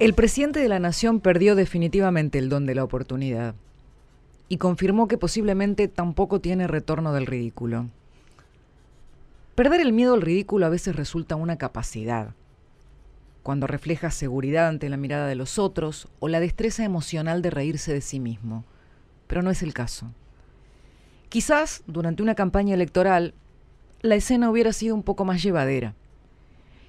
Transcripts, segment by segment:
El presidente de la Nación perdió definitivamente el don de la oportunidad y confirmó que posiblemente tampoco tiene retorno del ridículo. Perder el miedo al ridículo a veces resulta una capacidad, cuando refleja seguridad ante la mirada de los otros o la destreza emocional de reírse de sí mismo, pero no es el caso. Quizás durante una campaña electoral la escena hubiera sido un poco más llevadera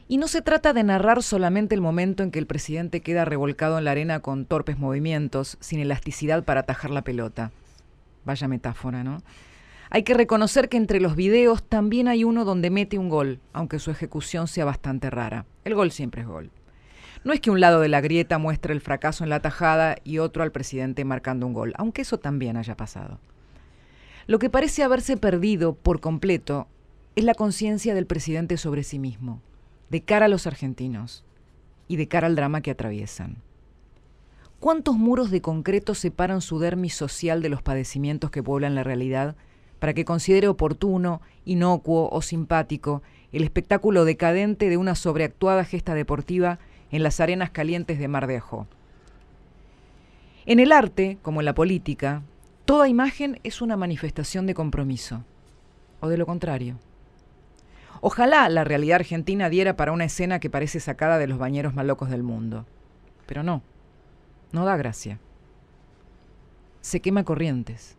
y no se trata de narrar solamente el momento en que el presidente queda revolcado en la arena con torpes movimientos, sin elasticidad para atajar la pelota. Vaya metáfora, ¿no? Hay que reconocer que entre los videos también hay uno donde mete un gol, aunque su ejecución sea bastante rara. El gol siempre es gol. No es que un lado de la grieta muestre el fracaso en la tajada y otro al presidente marcando un gol, aunque eso también haya pasado. Lo que parece haberse perdido por completo es la conciencia del presidente sobre sí mismo de cara a los argentinos y de cara al drama que atraviesan. ¿Cuántos muros de concreto separan su dermis social de los padecimientos que pueblan la realidad para que considere oportuno, inocuo o simpático el espectáculo decadente de una sobreactuada gesta deportiva en las arenas calientes de Mar de Ajó? En el arte, como en la política, toda imagen es una manifestación de compromiso, o de lo contrario. Ojalá la realidad argentina diera para una escena que parece sacada de los bañeros más locos del mundo. Pero no, no da gracia. Se quema corrientes.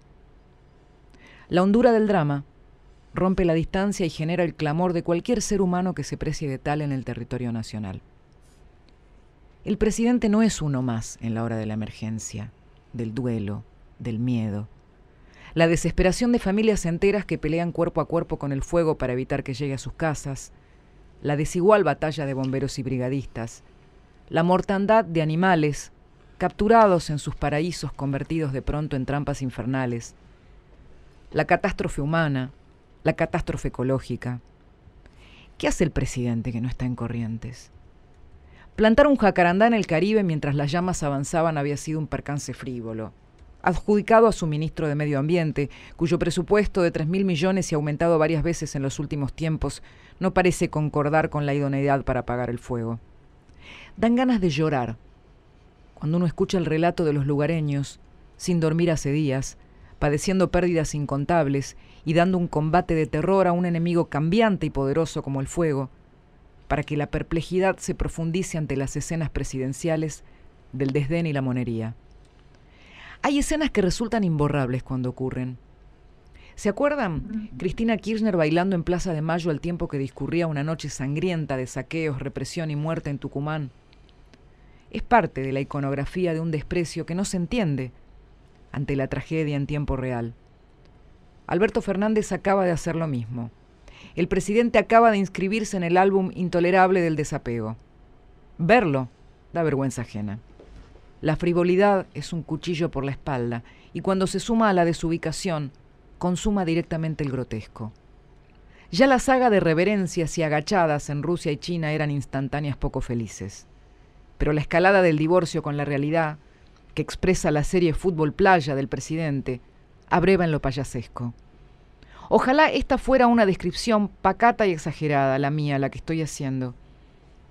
La hondura del drama rompe la distancia y genera el clamor de cualquier ser humano que se precie de tal en el territorio nacional. El presidente no es uno más en la hora de la emergencia, del duelo, del miedo, la desesperación de familias enteras que pelean cuerpo a cuerpo con el fuego para evitar que llegue a sus casas, la desigual batalla de bomberos y brigadistas, la mortandad de animales capturados en sus paraísos convertidos de pronto en trampas infernales, la catástrofe humana, la catástrofe ecológica. ¿Qué hace el presidente que no está en corrientes? Plantar un jacarandá en el Caribe mientras las llamas avanzaban había sido un percance frívolo adjudicado a su ministro de Medio Ambiente, cuyo presupuesto de 3.000 millones y aumentado varias veces en los últimos tiempos no parece concordar con la idoneidad para apagar el fuego. Dan ganas de llorar cuando uno escucha el relato de los lugareños, sin dormir hace días, padeciendo pérdidas incontables y dando un combate de terror a un enemigo cambiante y poderoso como el fuego, para que la perplejidad se profundice ante las escenas presidenciales del desdén y la monería. Hay escenas que resultan imborrables cuando ocurren. ¿Se acuerdan? Cristina Kirchner bailando en Plaza de Mayo al tiempo que discurría una noche sangrienta de saqueos, represión y muerte en Tucumán. Es parte de la iconografía de un desprecio que no se entiende ante la tragedia en tiempo real. Alberto Fernández acaba de hacer lo mismo. El presidente acaba de inscribirse en el álbum Intolerable del Desapego. Verlo da vergüenza ajena. La frivolidad es un cuchillo por la espalda y cuando se suma a la desubicación, consuma directamente el grotesco. Ya la saga de reverencias y agachadas en Rusia y China eran instantáneas poco felices. Pero la escalada del divorcio con la realidad, que expresa la serie Fútbol Playa del presidente, abreva en lo payasesco. Ojalá esta fuera una descripción pacata y exagerada, la mía, la que estoy haciendo.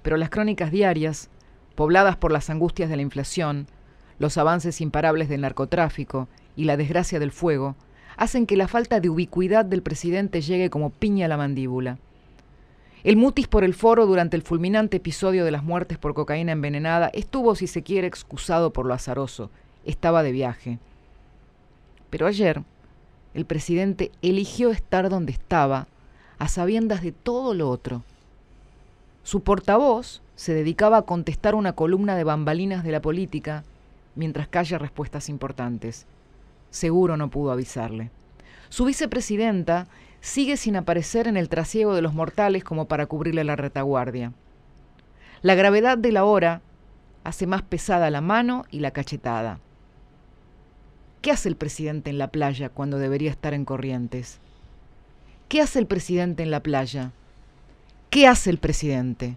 Pero las crónicas diarias pobladas por las angustias de la inflación, los avances imparables del narcotráfico y la desgracia del fuego, hacen que la falta de ubicuidad del presidente llegue como piña a la mandíbula. El mutis por el foro durante el fulminante episodio de las muertes por cocaína envenenada estuvo, si se quiere, excusado por lo azaroso. Estaba de viaje. Pero ayer, el presidente eligió estar donde estaba, a sabiendas de todo lo otro. Su portavoz se dedicaba a contestar una columna de bambalinas de la política mientras calla respuestas importantes. Seguro no pudo avisarle. Su vicepresidenta sigue sin aparecer en el trasiego de los mortales como para cubrirle la retaguardia. La gravedad de la hora hace más pesada la mano y la cachetada. ¿Qué hace el presidente en la playa cuando debería estar en Corrientes? ¿Qué hace el presidente en la playa? ¿Qué hace el presidente?